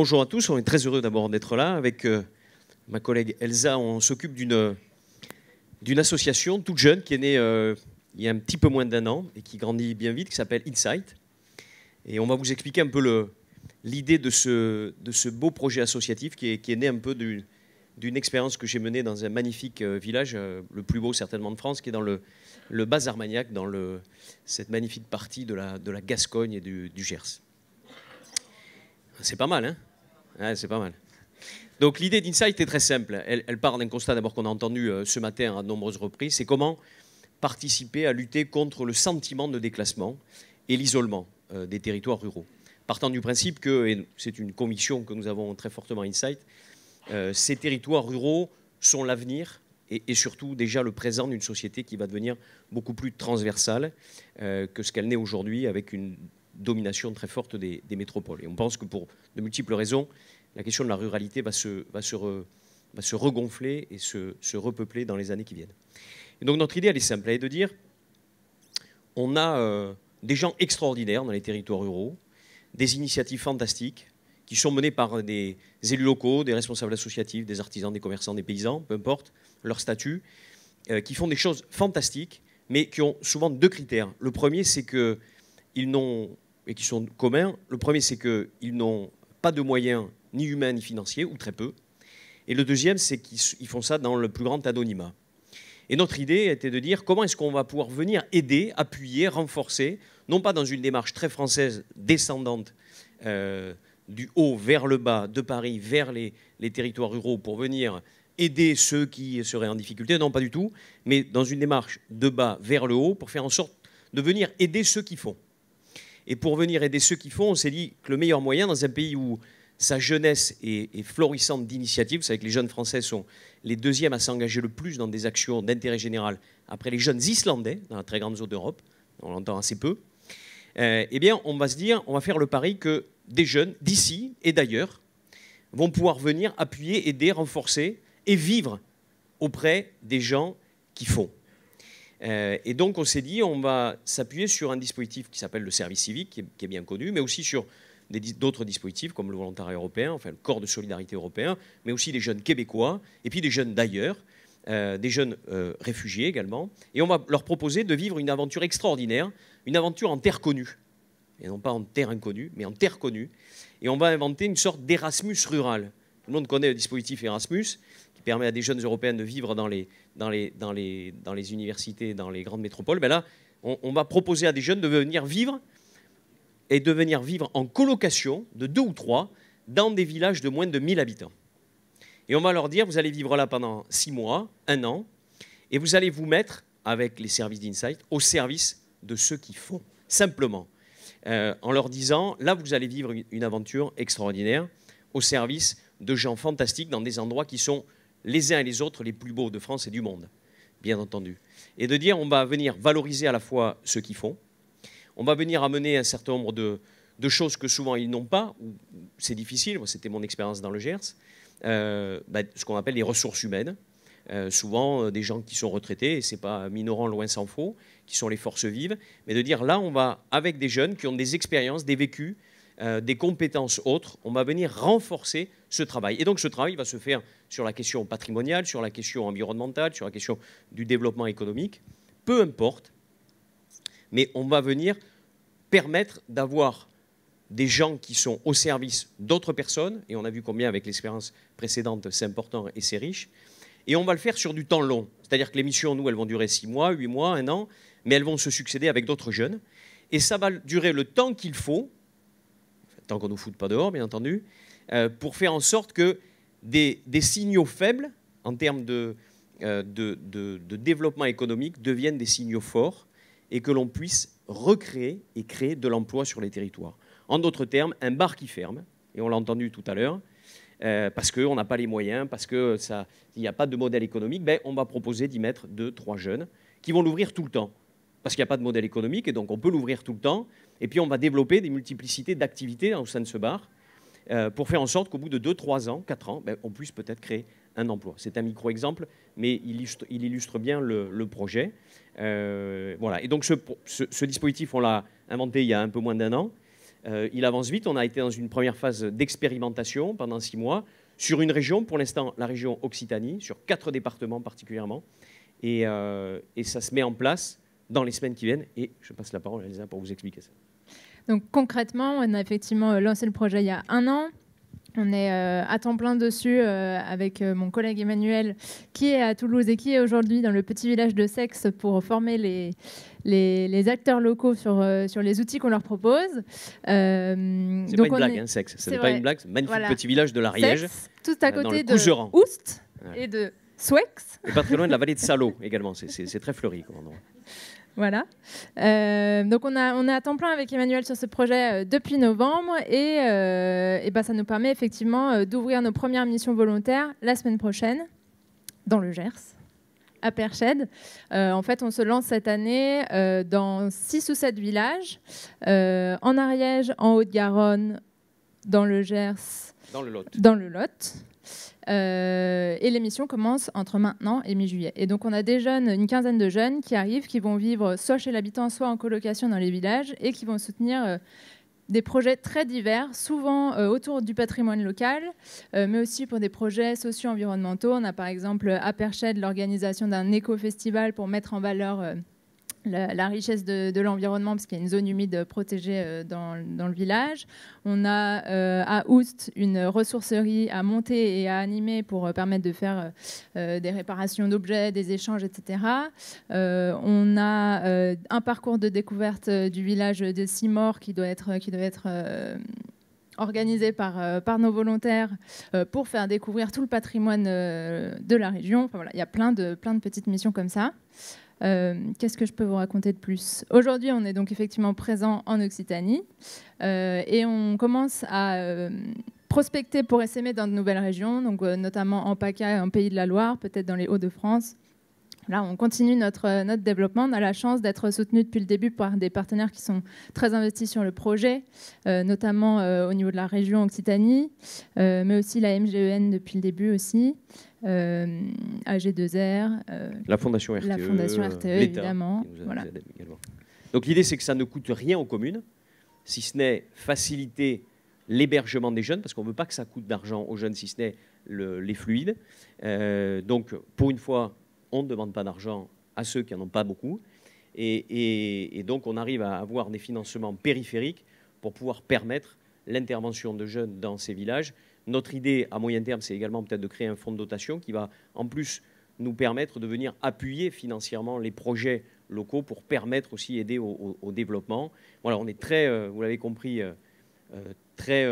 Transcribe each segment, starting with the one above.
bonjour à tous. On est très heureux d'abord d'être là. Avec euh, ma collègue Elsa, on s'occupe d'une, d'une association toute jeune qui est née euh, il y a un petit peu moins d'un an et qui grandit bien vite, qui s'appelle Insight. Et on va vous expliquer un peu le, l'idée de ce, de ce beau projet associatif qui est, qui est né un peu d'une, d'une expérience que j'ai menée dans un magnifique euh, village, le plus beau certainement de France, qui est dans le, le Bas Armagnac, dans le, cette magnifique partie de la, de la Gascogne et du Gers. C'est pas mal, hein c'est pas mal. Donc l'idée d'Insight est très simple. Elle, part d'un constat d'abord qu'on a entendu euh, ce matin à de nombreuses reprises, c'est comment participer à lutter contre le sentiment de déclassement et l'isolement euh, des territoires ruraux. Partant du principe que, et c'est une conviction que nous avons très fortement Insight, euh, ces territoires ruraux sont l'avenir et, et, surtout déjà le présent d'une société qui va devenir beaucoup plus transversale que ce qu'elle n'est aujourd'hui avec une domination très forte des, métropoles. Et on pense que pour de multiples raisons, la question de la ruralité va se, va se, va se regonfler et se, se, repeupler dans les années qui viennent. Et donc notre idée, elle est simple, elle est de dire, on a euh, des gens extraordinaires dans les territoires ruraux, des initiatives fantastiques qui sont menées par des élus locaux, des responsables associatifs, des artisans, des commerçants, des paysans, peu importe leur statut, euh, qui font des choses fantastiques, mais qui ont souvent deux critères. Le premier, c'est qu'ils n'ont et qui sont communs. Le premier, c'est qu'ils n'ont pas de moyens ni humains ni financiers, ou très peu. Et le deuxième, c'est qu'ils font ça dans le plus grand anonymat. Et notre idée était de dire comment est-ce qu'on va pouvoir venir aider, appuyer, renforcer, non pas dans une démarche très française descendante euh, du haut vers le bas, de Paris vers les territoires ruraux pour venir aider ceux qui seraient en difficulté, non pas du tout, mais dans une démarche de bas vers le haut pour faire en sorte de venir aider ceux qui font. Et pour venir aider ceux qui font, on s'est dit que le meilleur moyen dans un pays où sa jeunesse est, florissante d'initiatives, vous savez que les jeunes français sont les deuxièmes à s'engager le plus dans des actions d'intérêt général après les jeunes islandais, dans la très grande zone d'Europe, on l'entend assez peu, euh, eh bien on va se dire, on va faire le pari que des jeunes d'ici et d'ailleurs vont pouvoir venir appuyer, aider, renforcer et vivre auprès des gens qui font. Euh, et donc on s'est dit, on va s'appuyer sur un dispositif qui s'appelle le service civique, qui est, bien connu, mais aussi sur d'autres dispositifs comme le volontariat européen, enfin le corps de solidarité européen, mais aussi des jeunes québécois, et puis des jeunes d'ailleurs, euh, des jeunes euh, réfugiés également. Et on va leur proposer de vivre une aventure extraordinaire, une aventure en terre connue. Et non pas en terre inconnue, mais en terre connue. Et on va inventer une sorte d'Erasmus rural. Tout le monde connaît le dispositif Erasmus, permet à des jeunes européens de vivre dans les, universités, dans les grandes métropoles, ben là, on, va proposer à des jeunes de venir vivre et de venir vivre en colocation de deux ou trois dans des villages de moins de 1000 habitants. Et on va leur dire, vous allez vivre là pendant six mois, un an, et vous allez vous mettre, avec les services d'Insight, au service de ceux qui font, simplement, euh, en leur disant, là, vous allez vivre une aventure extraordinaire au service de gens fantastiques dans des endroits qui sont les uns et les autres les plus beaux de France et du monde, bien entendu. Et de dire on va venir valoriser à la fois ceux qui font, on va venir amener un certain nombre de, choses que souvent ils n'ont pas, ou c'est difficile, c'était mon expérience dans le Gers, euh, bah, ce qu'on appelle les ressources humaines. Euh, souvent euh, des gens qui sont retraités, et c'est pas minorant loin s'en faut, qui sont les forces vives, mais de dire là on va avec des jeunes qui ont des expériences, des vécus, euh, des compétences autres, on va venir renforcer ce travail. Et donc ce travail va se faire sur la question patrimoniale, sur la question environnementale, sur la question du développement économique, peu importe, mais on va venir permettre d'avoir des gens qui sont au service d'autres personnes, et on a vu combien avec l'expérience précédente c'est important et c'est riche, et on va le faire sur du temps long. C'est-à-dire que les missions, nous, elles vont durer 6 mois, 8 mois, 1 an, mais elles vont se succéder avec d'autres jeunes, et ça va durer le temps qu'il faut tant qu'on ne nous foute pas dehors, bien entendu, euh, pour faire en sorte que des, signaux faibles en termes euh, de, développement économique deviennent des signaux forts et que l'on puisse recréer et créer de l'emploi sur les territoires. En d'autres termes, un bar qui ferme, et on l'a entendu tout à l'heure, euh, parce qu'on n'a pas les moyens, parce qu'il n'y a pas de modèle économique, ben, on va proposer d'y mettre deux, trois jeunes qui vont l'ouvrir tout le temps. Parce qu'il n'y a pas de modèle économique, et donc on peut l'ouvrir tout le temps. Et puis on va développer des multiplicités d'activités hein, au sein de ce bar euh, pour faire en sorte qu'au bout de 2, 3 ans, 4 ans, ben, on puisse peut-être créer un emploi. C'est un micro-exemple, mais il illustre, bien le, projet. Euh, voilà. Et donc ce, dispositif, on l'a inventé il y a un peu moins d'un an. Euh, il avance vite. On a été dans une première phase d'expérimentation pendant 6 mois sur une région, pour l'instant la région Occitanie, sur quatre départements particulièrement. Et, ça se met en place dans les semaines qui viennent. Et je passe la parole à Elsa pour vous expliquer ça. Donc concrètement, on a effectivement euh, lancé le projet il y a un an. On est euh, à temps plein dessus euh, avec mon collègue Emmanuel qui est à Toulouse et qui est aujourd'hui dans le petit village de Sexe pour former les, les, acteurs locaux sur, sur les outils qu'on leur propose. c'est pas une blague, Sexe. C'est pas une blague. Magnifique petit village de l'Ariège. Tout à côté de Oust et de Swex. Et pas très loin de la vallée de Salo également. C'est très fleuri comme endroit. Voilà. Euh, donc on, est à temps plein avec Emmanuel sur ce projet euh, depuis novembre et, euh, ben, ça nous permet effectivement d'ouvrir nos premières missions volontaires la semaine prochaine dans le Gers à Perchède. en fait, on se lance cette année dans six ou sept villages, en Ariège, en Haute-Garonne, dans le Gers. Dans le Dans le Lot. Euh, et l'émission commence entre maintenant et mi-juillet. Et donc on a des jeunes, une quinzaine de jeunes qui arrivent, qui vont vivre soit chez l'habitant, soit en colocation dans les villages, et qui vont soutenir euh, des projets très divers, souvent euh, autour du patrimoine local, mais aussi pour des projets socio-environnementaux. On a par exemple à Perched l'organisation d'un éco-festival pour mettre en valeur la, richesse de, l'environnement, parce qu'il y a une zone humide protégée euh, dans, le village. On a euh, à Oust une ressourcerie à monter et à animer pour euh, permettre de faire des réparations d'objets, des échanges, etc. on a un parcours de découverte du village de Simor qui doit être, qui doit être organisé par, par nos volontaires pour faire découvrir tout le patrimoine de la région. Enfin, voilà, il y a plein de, plein de petites missions comme ça. Euh, qu'est-ce que je peux vous raconter de plus Aujourd'hui, on est donc effectivement présent en Occitanie euh, et on commence à euh, prospecter pour S&M dans de nouvelles régions, donc notamment en PACA, et en Pays de la Loire, peut-être dans les Hauts-de-France. Là, on continue notre, développement. On a la chance d'être soutenu depuis le début par des partenaires qui sont très investis sur le projet, notamment au niveau de la région Occitanie, mais aussi la MGEN depuis le début aussi. Euh, AG2R, euh, la Fondation RTE, e, évidemment. Donc l'idée, c'est que ça ne coûte rien aux communes, si ce n'est faciliter l'hébergement des jeunes, parce qu'on ne veut pas que ça coûte d'argent aux jeunes, si ce n'est les fluides. Euh, donc, pour une fois, on ne demande pas d'argent à ceux qui n'en ont pas beaucoup. et, donc, on arrive à avoir des financements périphériques pour pouvoir permettre l'intervention de jeunes dans ces villages notre idée à moyen terme, c'est également peut-être de créer un fonds de dotation qui va en plus nous permettre de venir appuyer financièrement les projets locaux pour permettre aussi aider au, développement. Voilà, on est très, euh, vous l'avez compris, euh, euh, très,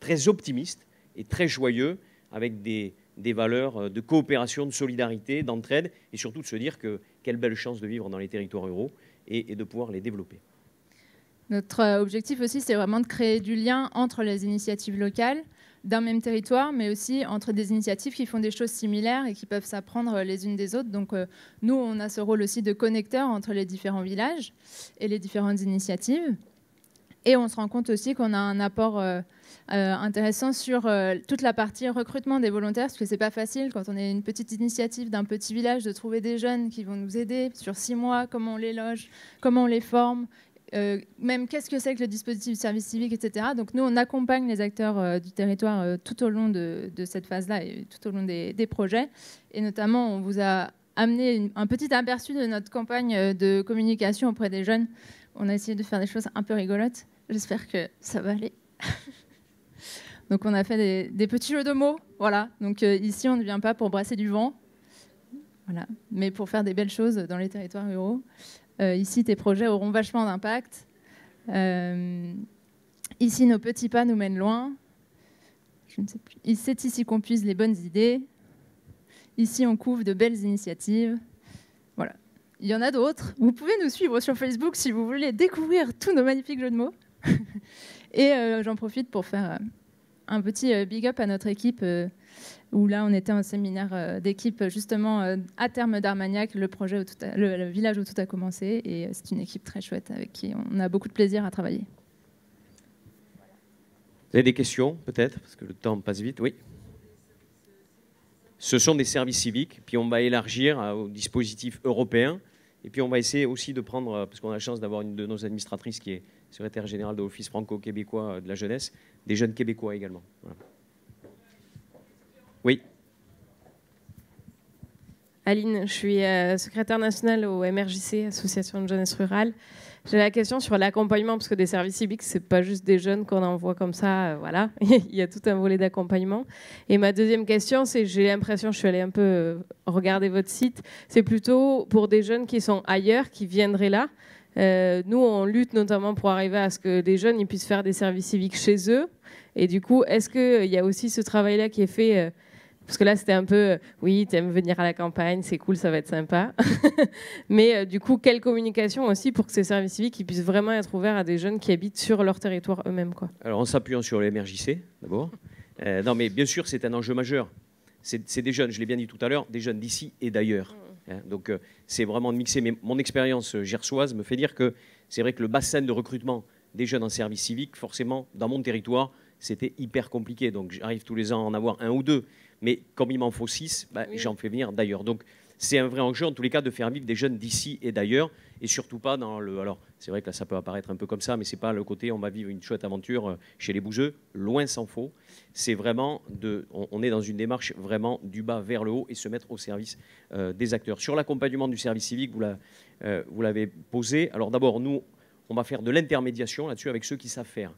très optimiste et très joyeux avec des, valeurs de coopération, de solidarité, d'entraide et surtout de se dire que quelle belle chance de vivre dans les territoires ruraux et de pouvoir les développer. Notre objectif aussi, c'est vraiment de créer du lien entre les initiatives locales, d'un même territoire, mais aussi entre des initiatives qui font des choses similaires et qui peuvent s'apprendre les unes des autres. Donc euh, nous, on a ce rôle aussi de connecteur entre les différents villages et les différentes initiatives. Et on se rend compte aussi qu'on a un apport euh, euh, intéressant sur toute la partie recrutement des volontaires, parce que n'est pas facile quand on est une petite initiative d'un petit village de trouver des jeunes qui vont nous aider sur six mois, comment on les loge, comment on les forme, euh, même qu'est-ce que c'est que le dispositif de service civique, etc. Donc nous, on accompagne les acteurs euh, du territoire euh, tout au long de, cette phase-là et tout au long des, projets. Et notamment, on vous a amené un petit aperçu de notre campagne de communication auprès des jeunes. On a essayé de faire des choses un peu rigolotes. J'espère que ça va aller. Donc on a fait des, des, petits jeux de mots. Voilà. Donc ici, on ne vient pas pour brasser du vent. Voilà. Mais pour faire des belles choses dans les territoires ruraux. Euh, ici, tes projets auront vachement d'impact. Euh, ici, nos petits pas nous mènent loin. Je C'est ici qu'on puise les bonnes idées. Ici, on couvre de belles initiatives. Voilà. Il y en a d'autres. Vous pouvez nous suivre sur Facebook si vous voulez découvrir tous nos magnifiques jeux de mots. Et euh, j'en profite pour faire un petit euh, big up à notre équipe, euh, où là, on était en séminaire euh, d'équipe, justement, à terme d'Armagnac, le, projet le, village où tout a commencé. Et c'est une équipe très chouette avec qui on a beaucoup de plaisir à travailler. Vous avez des questions, peut-être Parce que le temps passe vite, oui ce sont des services civiques, puis on va élargir au dispositif européen, et puis on va essayer aussi de prendre, parce qu'on a la chance d'avoir une de nos administratrices qui est secrétaire général de l'Office franco-québécois euh, de la jeunesse, des jeunes québécois également. Oui. Aline, je suis euh, secrétaire nationale au MRJC, Association de jeunesse rurale. J'ai la question sur l'accompagnement, parce que des services civiques, c'est pas juste des jeunes qu'on envoie comme ça, euh, voilà. Il y a tout un volet d'accompagnement. Et ma deuxième question, c'est, j'ai l'impression, je suis allée un peu regarder votre site, c'est plutôt pour des jeunes qui sont ailleurs, qui viendraient là. Euh, nous, on lutte notamment pour arriver à ce que les jeunes puissent faire des services civiques chez eux. Et du coup, est-ce qu'il euh, y a aussi ce travail-là qui est fait euh, parce que là, c'était un peu, oui, aimes venir à la campagne, c'est cool, ça va être sympa. Mais du coup, quelle communication aussi pour que ces services civiques puissent vraiment être ouverts à des jeunes qui habitent sur leur territoire eux-mêmes quoi. Alors, en s'appuyant sur les MRJC, d'abord. non, mais bien sûr, c'est un enjeu majeur. C'est des jeunes, je l'ai bien dit tout à l'heure, des jeunes d'ici et d'ailleurs. Mm. Hein, donc euh, c'est vraiment de mixer. Mais mon expérience euh, gersoise me fait dire que c'est vrai que le bassin de recrutement des jeunes en service civique, forcément, dans mon territoire, c'était hyper compliqué. Donc j'arrive tous les ans à en avoir un ou deux. Mais comme il m'en faut six, bah, j'en fais venir d'ailleurs. Donc c'est un vrai enjeu, en tous les cas, de faire vivre des jeunes d'ici et d'ailleurs, et surtout pas dans le. Alors, c'est vrai que là, ça peut apparaître un peu comme ça, mais c'est pas le côté on va vivre une chouette aventure euh, chez les bougeux, loin s'en faut. C'est vraiment de. On, est dans une démarche vraiment du bas vers le haut et se mettre au service euh, des acteurs. Sur l'accompagnement du service civique, euh, vous l'avez posé. Alors, d'abord, nous, on va faire de l'intermédiation là-dessus avec ceux qui savent faire.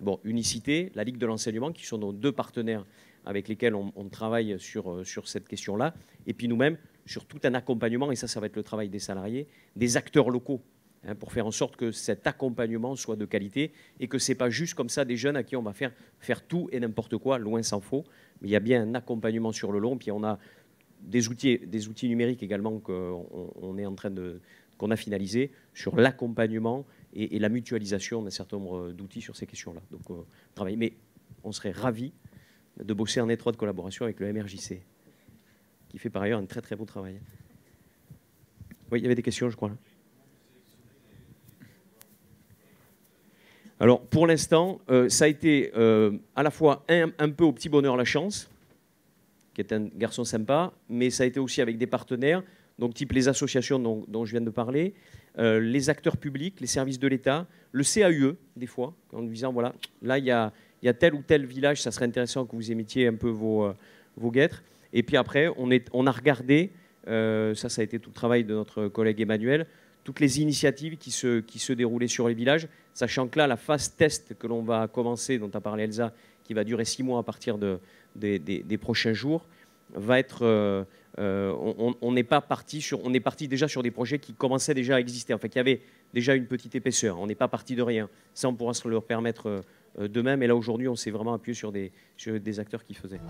Bon, Unicité, la Ligue de l'enseignement, qui sont nos deux partenaires avec lesquels on, travaille sur, sur cette question-là, et puis nous-mêmes, sur tout un accompagnement, et ça, ça va être le travail des salariés, des acteurs locaux, hein, pour faire en sorte que cet accompagnement soit de qualité et que ce n'est pas juste comme ça des jeunes à qui on va faire, faire tout et n'importe quoi, loin s'en faut. Mais il y a bien un accompagnement sur le long, puis on a des outils, numériques également qu'on est en train de qu'on a finalisé sur l'accompagnement et, la mutualisation d'un certain nombre d'outils sur ces questions-là. Donc, euh, Mais on serait ravis de bosser en étroite collaboration avec le MRJC qui fait par ailleurs un très très beau travail. Oui, il y avait des questions, je crois. Alors, pour l'instant, euh, ça a été euh, à la fois un, un, peu au petit bonheur la chance, qui est un garçon sympa, mais ça a été aussi avec des partenaires, donc type les associations dont, je viens de parler, euh, les acteurs publics, les services de l'État, le CAUE, des fois, en disant, voilà, là, il y a, y a, tel ou tel village, ça serait intéressant que vous émettiez un peu vos, vos guêtres. Et puis après, on, a regardé, euh, ça, ça a été tout le travail de notre collègue Emmanuel, toutes les initiatives qui se, déroulaient sur les villages, sachant que là, la phase test que l'on va commencer, dont a parlé Elsa, qui va durer six mois à partir des, prochains jours, va être. Euh, euh, on, on est pas parti on est parti déjà sur des projets qui commençaient déjà à exister, il qui avaient déjà une petite épaisseur. On n'est pas parti de rien. Ça, on pourra se le permettre demain. Mais là, aujourd'hui, on s'est vraiment appuyé sur des acteurs qui faisaient.